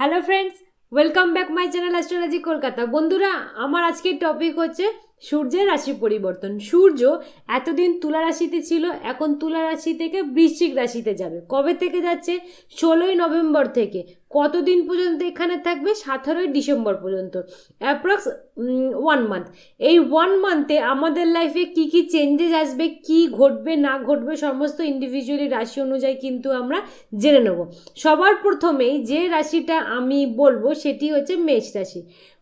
hello friends welcome back my channel astrology Kolkata বন্ধুরা আমার আজকের টপিক হচ্ছে সূর্যের রাশি পরিবর্তন সূর্য এতদিন তুলা রাশিতে ছিল এখন তুলা রাশি থেকে বৃশ্চিক রাশিতে যাবে কবে থেকে যাচ্ছে ষোলোই নভেম্বর থেকে কতদিন পর্যন্ত এখানে থাকবে সতেরোই ডিসেম্বর পর্যন্ত অ্যাপ্রক্স ওয়ান মান্থ এই ওয়ান মান্থে আমাদের লাইফে কি কি চেঞ্জেস আসবে কি ঘটবে না ঘটবে সমস্ত ইন্ডিভিজুয়ালি রাশি অনুযায়ী কিন্তু আমরা জেনে নেব সবার প্রথমেই যে রাশিটা আমি বলবো সেটি হচ্ছে মেষ রাশি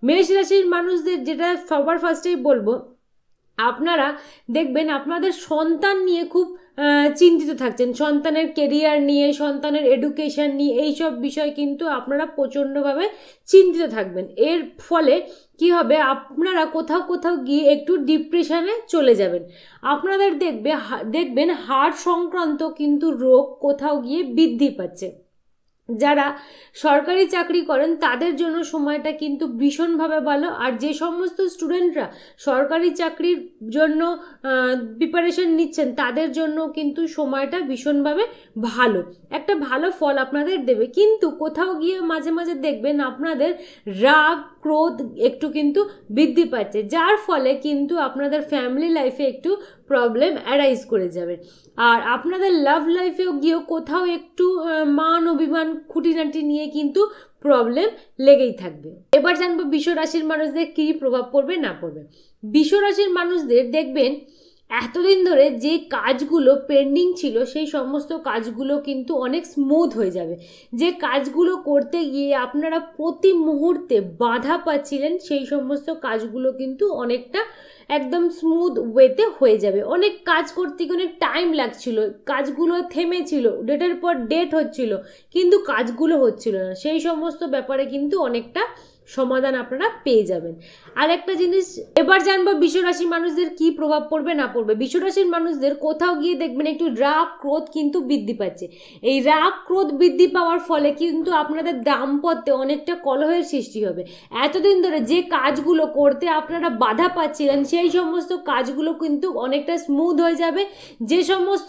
মেষ রাশির মানুষদের যেটা সবার ফার্স্টেই বলবো আপনারা দেখবেন আপনাদের সন্তান নিয়ে খুব চিন্তিত থাকছেন সন্তানের কেরিয়ার নিয়ে সন্তানের এডুকেশান নিয়ে এই সব বিষয় কিন্তু আপনারা প্রচণ্ডভাবে চিন্তিত থাকবেন এর ফলে কি হবে আপনারা কোথাও কোথাও গিয়ে একটু ডিপ্রেশনে চলে যাবেন আপনাদের দেখবে দেখবেন হাড় সংক্রান্ত কিন্তু রোগ কোথাও গিয়ে বৃদ্ধি পাচ্ছে যারা সরকারি চাকরি করেন তাদের জন্য সময়টা কিন্তু ভীষণভাবে ভালো আর যে সমস্ত স্টুডেন্টরা সরকারি চাকরির জন্য প্রিপারেশন নিচ্ছেন তাদের জন্য কিন্তু সময়টা ভীষণভাবে ভালো একটা ভালো ফল আপনাদের দেবে কিন্তু কোথাও গিয়ে মাঝে মাঝে দেখবেন আপনাদের রাগ ক্রোধ একটু কিন্তু বৃদ্ধি পাচ্ছে যার ফলে কিন্তু আপনাদের ফ্যামিলি লাইফে একটু প্রবলেম অ্যারাইজ করে যাবে আর আপনাদের লাভ লাইফেও গিয়েও কোথাও একটু মান অভিমান খুঁটিনাটি নিয়ে কিন্তু প্রবলেম লেগেই থাকবে এবার জানবো বিশ্ব রাশির মানুষদের কী প্রভাব পড়বে না পড়বে বিশ্ব রাশির মানুষদের দেখবেন এতদিন ধরে যে কাজগুলো পেন্ডিং ছিল সেই সমস্ত কাজগুলো কিন্তু অনেক স্মুথ হয়ে যাবে যে কাজগুলো করতে গিয়ে আপনারা প্রতি মুহূর্তে বাধা পাচ্ছিলেন সেই সমস্ত কাজগুলো কিন্তু অনেকটা একদম স্মুথ ওয়েতে হয়ে যাবে অনেক কাজ করতে গিয়ে অনেক টাইম লাগছিল কাজগুলো থেমেছিল ডেটের পর ডেট হচ্ছিল কিন্তু কাজগুলো হচ্ছিল না সেই সমস্ত ব্যাপারে কিন্তু অনেকটা সমাধান আপনারা পেয়ে যাবেন আর একটা জিনিস এবার জানবো বিশ্বরাশির মানুষদের কি প্রভাব পড়বে না পড়বে বিশ্বরাশির মানুষদের কোথাও গিয়ে দেখবেন একটু রাগ ক্রোধ কিন্তু বৃদ্ধি পাচ্ছে এই রাগ ক্রোধ বৃদ্ধি পাওয়ার ফলে কিন্তু আপনাদের দাম্পত্যে অনেকটা কলহের সৃষ্টি হবে এতদিন ধরে যে কাজগুলো করতে আপনারা বাধা পাচ্ছিলেন সেই সমস্ত কাজগুলো কিন্তু অনেকটা স্মুথ হয়ে যাবে যে সমস্ত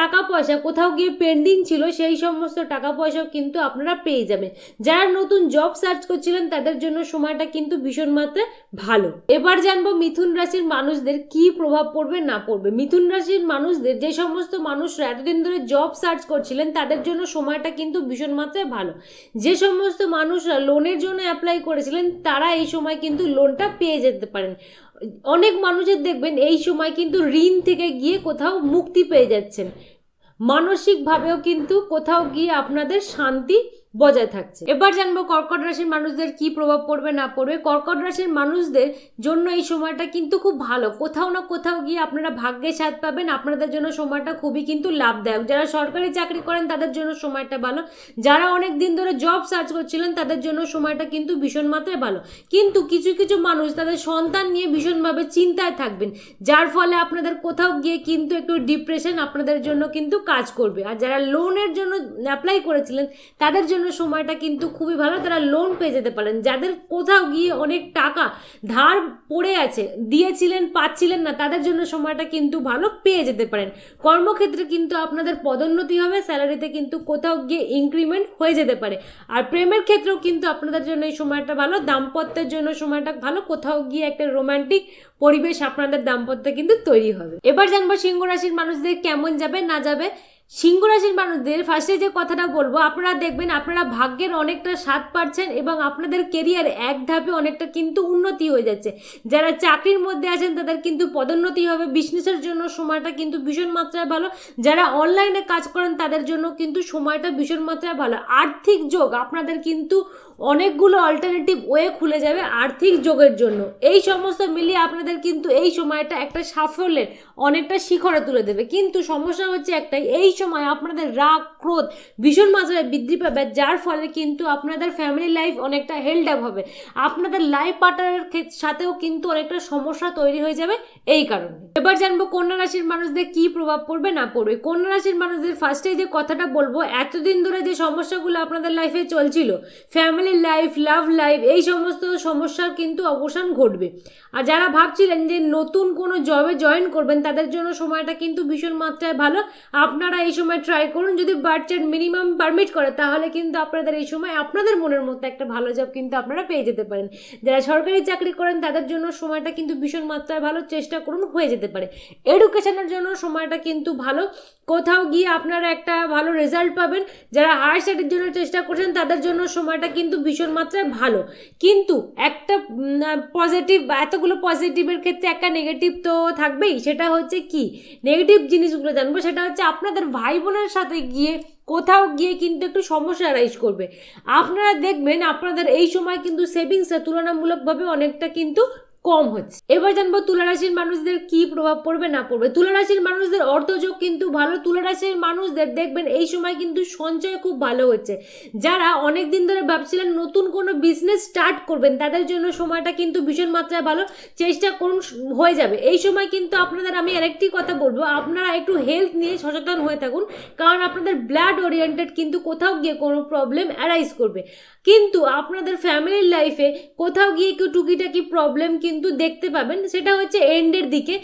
টাকা পয়সা কোথাও গিয়ে পেন্ডিং ছিল সেই সমস্ত টাকা পয়সাও কিন্তু আপনারা পেয়ে যাবেন যারা নতুন জব সার্চ করছিলেন তাদের তাদের জন্য সময়টা কিন্তু ভীষণ মাত্রায় ভালো এবার জানবো মিথুন রাশির মানুষদের কি প্রভাব পড়বে না পড়বে মিথুন রাশির মানুষদের যে সমস্ত মানুষরা এতদিন ধরে জব সার্চ করছিলেন তাদের জন্য সময়টা কিন্তু ভীষণ মাত্রায় ভালো যে সমস্ত মানুষরা লোনের জন্য অ্যাপ্লাই করেছিলেন তারা এই সময় কিন্তু লোনটা পেয়ে যেতে পারেন অনেক মানুষের দেখবেন এই সময় কিন্তু ঋণ থেকে গিয়ে কোথাও মুক্তি পেয়ে যাচ্ছেন মানসিকভাবেও কিন্তু কোথাও গিয়ে আপনাদের শান্তি বজায় থাকছে এবার জানবো কর্কট রাশির মানুষদের কি প্রভাব পড়বে না পড়বে কর্কট রাশির মানুষদের জন্য এই সময়টা কিন্তু খুব ভালো কোথাও না কোথাও গিয়ে আপনারা ভাগ্যে স্বাদ পাবেন আপনাদের জন্য সময়টা খুবই কিন্তু লাভদায়ক যারা সরকারি চাকরি করেন তাদের জন্য সময়টা ভালো যারা অনেক দিন ধরে জব সার্চ করছিলেন তাদের জন্য সময়টা কিন্তু ভীষণ মাত্রায় ভালো কিন্তু কিছু কিছু মানুষ তাদের সন্তান নিয়ে ভীষণভাবে চিন্তায় থাকবেন যার ফলে আপনাদের কোথাও গিয়ে কিন্তু একটু ডিপ্রেশন আপনাদের জন্য কিন্তু কাজ করবে আর যারা লোনের জন্য অ্যাপ্লাই করেছিলেন তাদের জন্য জন্য সময়টা কিন্তু খুবই ভালো তারা লোন পেয়ে যেতে পারেন যাদের কোথাও গিয়ে অনেক টাকা ধার পড়ে আছে দিয়েছিলেন পাচ্ছিলেন না তাদের জন্য সময়টা কিন্তু ভালো পেয়ে যেতে পারেন কর্মক্ষেত্রে কিন্তু আপনাদের পদোন্নতি হবে স্যালারিতে কিন্তু কোথাও গিয়ে ইনক্রিমেন্ট হয়ে যেতে পারে আর প্রেমের ক্ষেত্রেও কিন্তু আপনাদের জন্য এই সময়টা ভালো দাম্পত্যের জন্য সময়টা ভালো কোথাও গিয়ে একটা রোমান্টিক পরিবেশ আপনাদের দাম্পত্য কিন্তু তৈরি হবে এবার জানবো সিংহ রাশির মানুষদের কেমন যাবে না যাবে সিংহ রাশির মানুষদের ফার্স্টে যে কথাটা বলবো আপনারা দেখবেন আপনারা ভাগ্যের অনেকটা স্বাদ পাচ্ছেন এবং আপনাদের কেরিয়ার এক ধাপে অনেকটা কিন্তু উন্নতি হয়ে যাচ্ছে যারা চাকরির মধ্যে আছেন তাদের কিন্তু পদোন্নতি হবে বিজনেসের জন্য সময়টা কিন্তু ভীষণ মাত্রায় ভালো যারা অনলাইনে কাজ করেন তাদের জন্য কিন্তু সময়টা ভীষণ মাত্রায় ভালো আর্থিক যোগ আপনাদের কিন্তু অনেকগুলো অল্টারনেটিভ ওয়ে খুলে যাবে আর্থিক যোগের জন্য এই সমস্ত মিলিয়ে আপনাদের কিন্তু এই সময়টা একটা সাফল্যের অনেকটা শিখরে তুলে দেবে কিন্তু সমস্যা হচ্ছে একটাই এই সময় আপনাদের রাগ ক্রোধ ভীষণ মাত্রায় বৃদ্ধি পাবে যার ফলে কিন্তু আপনাদের ফ্যামিলি লাইফ অনেকটা হেল্ড আপ হবে আপনাদের লাইফ পার্টনারের সাথেও কিন্তু অনেকটা সমস্যা তৈরি হয়ে যাবে এই কারণে এবার জানবো কন্যা রাশির মানুষদের কি প্রভাব পড়বে না পড়বে কন্যা রাশির মানুষদের ফার্স্টে যে কথাটা বলবো এতদিন ধরে যে সমস্যাগুলো আপনাদের লাইফে চলছিল ফ্যামিলি লাইফ লাভ লাইফ এই সমস্ত সমস্যার কিন্তু অবসান ঘটবে আর যারা ভাবছিলেন যে নতুন কোনো জবে জয়েন করবেন তাদের জন্য সময়টা কিন্তু ভীষণ মাত্রায় ভালো আপনারা এই সময় ট্রাই করুন যদি বার্থ চার্ট মিনিমাম পারমিট করে তাহলে কিন্তু আপনাদের এই সময় আপনাদের মনের মতো একটা ভালো জব কিন্তু আপনারা পেয়ে যেতে পারেন যারা সরকারি চাকরি করেন তাদের জন্য সময়টা কিন্তু ভীষণ মাত্রায় ভালো চেষ্টা করুন হয়ে যেতে পারে এডুকেশনের জন্য সময়টা কিন্তু ভালো কোথাও গিয়ে আপনারা একটা ভালো রেজাল্ট পাবেন যারা হায়ার স্টাডির জন্য চেষ্টা করছেন তাদের জন্য সময়টা কিন্তু ভীষণ মাত্রায় ভালো কিন্তু একটা পজিটিভ এতগুলো পজিটিভের ক্ষেত্রে একটা নেগেটিভ তো থাকবেই সেটা হচ্ছে কি নেগেটিভ জিনিসগুলো জানবো সেটা হচ্ছে আপনাদের ভাই বোনের সাথে গিয়ে কোথাও গিয়ে কিন্তু একটু সমস্যা রাইজ করবে আপনারা দেখবেন আপনাদের এই সময় কিন্তু সেভিংসে তুলনামূলকভাবে অনেকটা কিন্তু কম হচ্ছে এবার জানবো তুলারাশির মানুষদের কি প্রভাব পড়বে না পড়বে তুলারাশির মানুষদের অর্থযোগ কিন্তু ভালো তুলারাশির মানুষদের দেখবেন এই সময় কিন্তু সঞ্চয় খুব ভালো হচ্ছে যারা অনেক দিন ধরে ভাবছিলেন নতুন কোনো বিজনেস স্টার্ট করবেন তাদের জন্য সময়টা কিন্তু ভীষণ মাত্রায় ভালো চেষ্টা করুন হয়ে যাবে এই সময় কিন্তু আপনাদের আমি আরেকটি কথা বলবো আপনারা একটু হেলথ নিয়ে সচেতন হয়ে থাকুন কারণ আপনাদের ব্লাড ওরিয়েন্টেড কিন্তু কোথাও গিয়ে কোনো প্রবলেম অ্যারাইজ করবে কিন্তু আপনাদের ফ্যামিলির লাইফে কোথাও গিয়ে একটু টুকিটাকি প্রবলেম কি কিন্তু দেখতে পাবেন সেটা হচ্ছে এন্ডের দিকে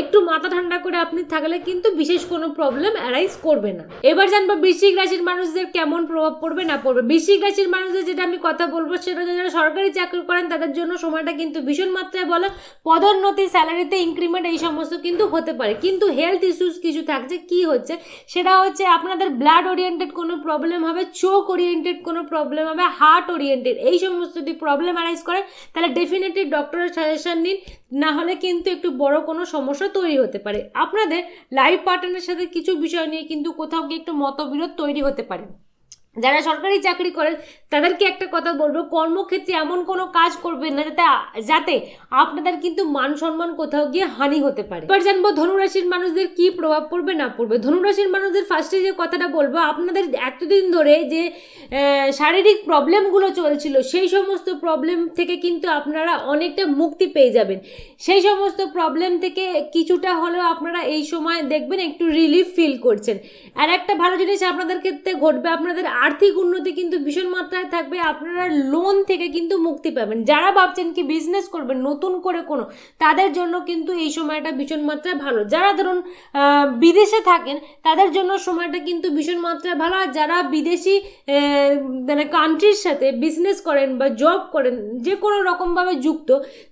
একটু মাথা ঠান্ডা করে আপনি থাকলে কিন্তু বিশেষ কোনো প্রবলেম অ্যারাইজ করবে না এবার জানবো বৃশ্চিক রাশির মানুষদের কেমন প্রভাব পড়বে না পড়বে বৃশ্চিক রাশির মানুষদের যেটা আমি কথা বলবো সেটা যারা সরকারি চাকরি করেন তাদের জন্য সময়টা কিন্তু ভীষণ মাত্রায় বলো পদোন্নতি স্যালারিতে ইনক্রিমেন্ট এই সমস্ত কিন্তু হতে পারে কিন্তু হেলথ ইস্যুস কিছু থাকছে কি হচ্ছে সেটা হচ্ছে আপনাদের ব্লাড ওরিয়েন্টেড কোনো প্রবলেম হবে চোখ ওরিয়েন্টেড কোনো প্রবলেম হবে হার্ট ওরিয়েন্টেড এই সমস্ত যদি প্রবলেম অ্যারাইজ করেন তাহলে ডেফিনেটলি ডক্টরের প্রিপারেশান নিন না হলে কিন্তু একটু বড় কোনো সমস্যা তৈরি হতে পারে আপনাদের লাইফ পার্টনারের সাথে কিছু বিষয় নিয়ে কিন্তু কোথাও গিয়ে একটু মতবিরোধ তৈরি হতে পারে যারা সরকারি চাকরি করেন তাদেরকে একটা কথা বলবো কর্মক্ষেত্রে এমন কোনো কাজ করবেন না যাতে যাতে আপনাদের কিন্তু মান সম্মান কোথাও গিয়ে হানি হতে পারে এবার জানবো ধনুরাশির মানুষদের কি প্রভাব পড়বে না পড়বে ধনুরাশির মানুষদের ফার্স্টে যে কথাটা বলবো আপনাদের এতদিন ধরে যে শারীরিক প্রবলেমগুলো চলছিল সেই সমস্ত প্রবলেম থেকে কিন্তু আপনারা অনেকটা মুক্তি পেয়ে যাবেন সেই সমস্ত প্রবলেম থেকে কিছুটা হলেও আপনারা এই সময় দেখবেন একটু রিলিফ ফিল করছেন আর একটা ভালো জিনিস আপনাদের ক্ষেত্রে ঘটবে আপনাদের আর্থিক উন্নতি কিন্তু ভীষণ মাত্রায় থাকবে আপনারা লোন থেকে কিন্তু মুক্তি পাবেন যারা ভাবছেন কি বিজনেস করবেন নতুন করে কোনো তাদের জন্য কিন্তু এই সময়টা ভীষণ মাত্রায় ভালো যারা ধরুন বিদেশে থাকেন তাদের জন্য সময়টা কিন্তু ভীষণ মাত্রায় ভালো আর যারা বিদেশি মানে কান্ট্রির সাথে বিজনেস করেন বা জব করেন যে কোনো রকমভাবে যুক্ত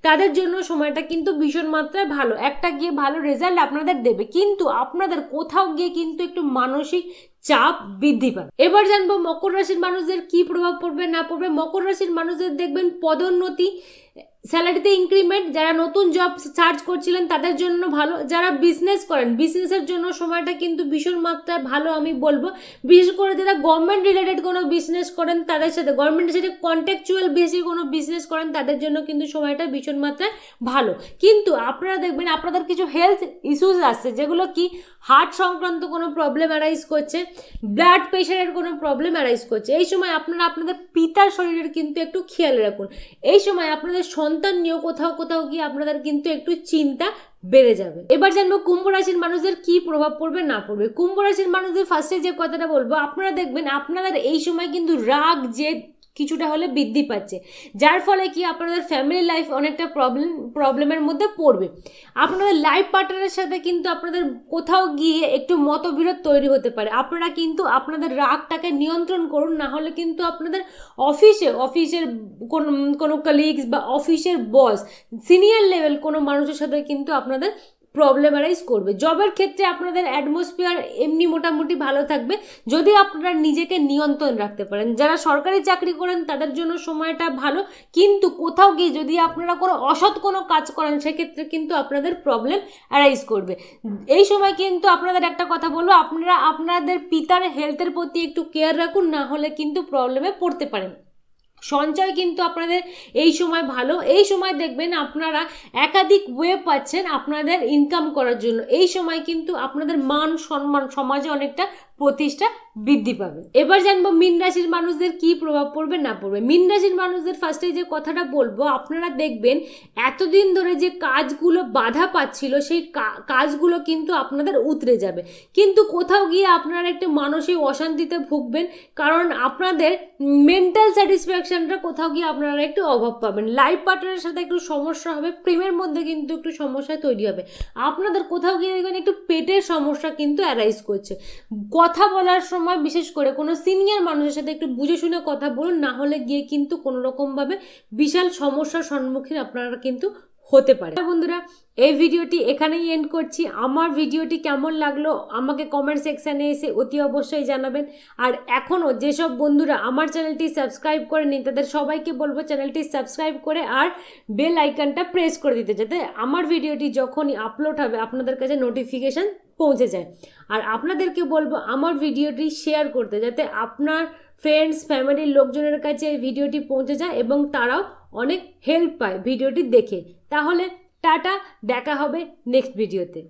তাদের জন্য সময়টা কিন্তু ভীষণ মাত্রায় ভালো একটা গিয়ে ভালো রেজাল্ট আপনাদের দেবে কিন্তু আপনাদের কোথাও গিয়ে কিন্তু একটু মানসিক চাপ বৃদ্ধি পাবে এবার জানবো মকর রাশির মানুষদের কি প্রভাব পড়বে না পড়বে মকর রাশির মানুষদের দেখবেন পদোন্নতি স্যালারিতে ইনক্রিমেন্ট যারা নতুন জব সার্চ করছিলেন তাদের জন্য ভালো যারা বিজনেস করেন বিজনেসের জন্য সময়টা কিন্তু ভীষণ মাত্রায় ভালো আমি বলবো বিশেষ করে যারা গভর্নমেন্ট রিলেটেড কোনো বিজনেস করেন তাদের সাথে গভর্নমেন্টের সাথে কন্ট্যাকচুয়াল বেসে কোনো বিজনেস করেন তাদের জন্য কিন্তু সময়টা ভীষণ মাত্রায় ভালো কিন্তু আপনারা দেখবেন আপনাদের কিছু হেলথ ইস্যুস আসছে যেগুলো কি হার্ট সংক্রান্ত কোনো প্রবলেম অ্যারাইজ করছে ব্লাড প্রেশারের কোনো প্রবলেম অ্যারাইজ করছে এই সময় আপনারা আপনাদের পিতার শরীরের কিন্তু একটু খেয়াল রাখুন এই সময় আপনাদের আপনাদের সন্তান নিয়েও কোথাও কোথাও গিয়ে আপনাদের কিন্তু একটু চিন্তা বেড়ে যাবে এবার জানবো কুম্ভ রাশির মানুষদের কি প্রভাব পড়বে না পড়বে কুম্ভ রাশির মানুষদের ফার্স্টে যে কথাটা বলবো আপনারা দেখবেন আপনাদের এই সময় কিন্তু রাগ জেদ কিছুটা হলে বৃদ্ধি পাচ্ছে যার ফলে কি আপনাদের ফ্যামিলি লাইফ অনেকটা প্রবলেম প্রবলেমের মধ্যে পড়বে আপনাদের লাইফ পার্টনারের সাথে কিন্তু আপনাদের কোথাও গিয়ে একটু মতবিরোধ তৈরি হতে পারে আপনারা কিন্তু আপনাদের রাগটাকে নিয়ন্ত্রণ করুন না হলে কিন্তু আপনাদের অফিসে অফিসের কোনো কোনো কলিগস বা অফিসের বস সিনিয়র লেভেল কোনো মানুষের সাথে কিন্তু আপনাদের প্রবলেমারাইজ করবে জবের ক্ষেত্রে আপনাদের অ্যাটমসফিয়ার এমনি মোটামুটি ভালো থাকবে যদি আপনারা নিজেকে নিয়ন্ত্রণ রাখতে পারেন যারা সরকারি চাকরি করেন তাদের জন্য সময়টা ভালো কিন্তু কোথাও গিয়ে যদি আপনারা কোনো অসৎ কোনো কাজ করেন সেক্ষেত্রে কিন্তু আপনাদের প্রবলেম অ্যারাইজ করবে এই সময় কিন্তু আপনাদের একটা কথা বলবো আপনারা আপনাদের পিতার হেলথের প্রতি একটু কেয়ার রাখুন না হলে কিন্তু প্রবলেমে পড়তে পারেন সঞ্চয় কিন্তু আপনাদের এই সময় ভালো এই সময় দেখবেন আপনারা একাধিক ওয়ে পাচ্ছেন আপনাদের ইনকাম করার জন্য এই সময় কিন্তু আপনাদের মান সম্মান সমাজে অনেকটা প্রতিষ্ঠা বৃদ্ধি পাবে এবার জানবো মিন রাশির মানুষদের কি প্রভাব পড়বে না পড়বে মিন রাশির মানুষদের ফার্স্টে যে কথাটা বলবো আপনারা দেখবেন এতদিন ধরে যে কাজগুলো বাধা পাচ্ছিল সেই কাজগুলো কিন্তু আপনাদের উতরে যাবে কিন্তু কোথাও গিয়ে আপনারা একটু মানসিক অশান্তিতে ভুগবেন কারণ আপনাদের মেন্টাল স্যাটিসফ্যাকশানটা কোথাও গিয়ে আপনারা একটু অভাব পাবেন লাইফ পার্টনারের সাথে একটু সমস্যা হবে প্রেমের মধ্যে কিন্তু একটু সমস্যা তৈরি হবে আপনাদের কোথাও গিয়ে দেখবেন একটু পেটের সমস্যা কিন্তু অ্যারাইজ করছে কথা বলার সময় বিশেষ করে কোনো সিনিয়র মানুষের সাথে একটু বুঝে শুনে কথা বলুন না হলে গিয়ে কিন্তু কোনো রকমভাবে বিশাল সমস্যার সম্মুখীন আপনারা কিন্তু হতে পারে হ্যাঁ বন্ধুরা এই ভিডিওটি এখানেই এন্ড করছি আমার ভিডিওটি কেমন লাগলো আমাকে কমেন্ট সেকশানে এসে অতি অবশ্যই জানাবেন আর এখনও যেসব বন্ধুরা আমার চ্যানেলটি সাবস্ক্রাইব করেনি তাদের সবাইকে বলবো চ্যানেলটি সাবস্ক্রাইব করে আর বেল আইকনটা প্রেস করে দিতে যাতে আমার ভিডিওটি যখনই আপলোড হবে আপনাদের কাছে নোটিফিকেশান পৌঁছে যায় আর আপনাদেরকে বলবো আমার ভিডিওটি শেয়ার করতে যাতে আপনার ফ্রেন্ডস ফ্যামিলির লোকজনের কাছে এই ভিডিওটি পৌঁছে যায় এবং তারাও অনেক হেল্প পায় ভিডিওটি দেখে তাহলে টাটা দেখা হবে নেক্সট ভিডিওতে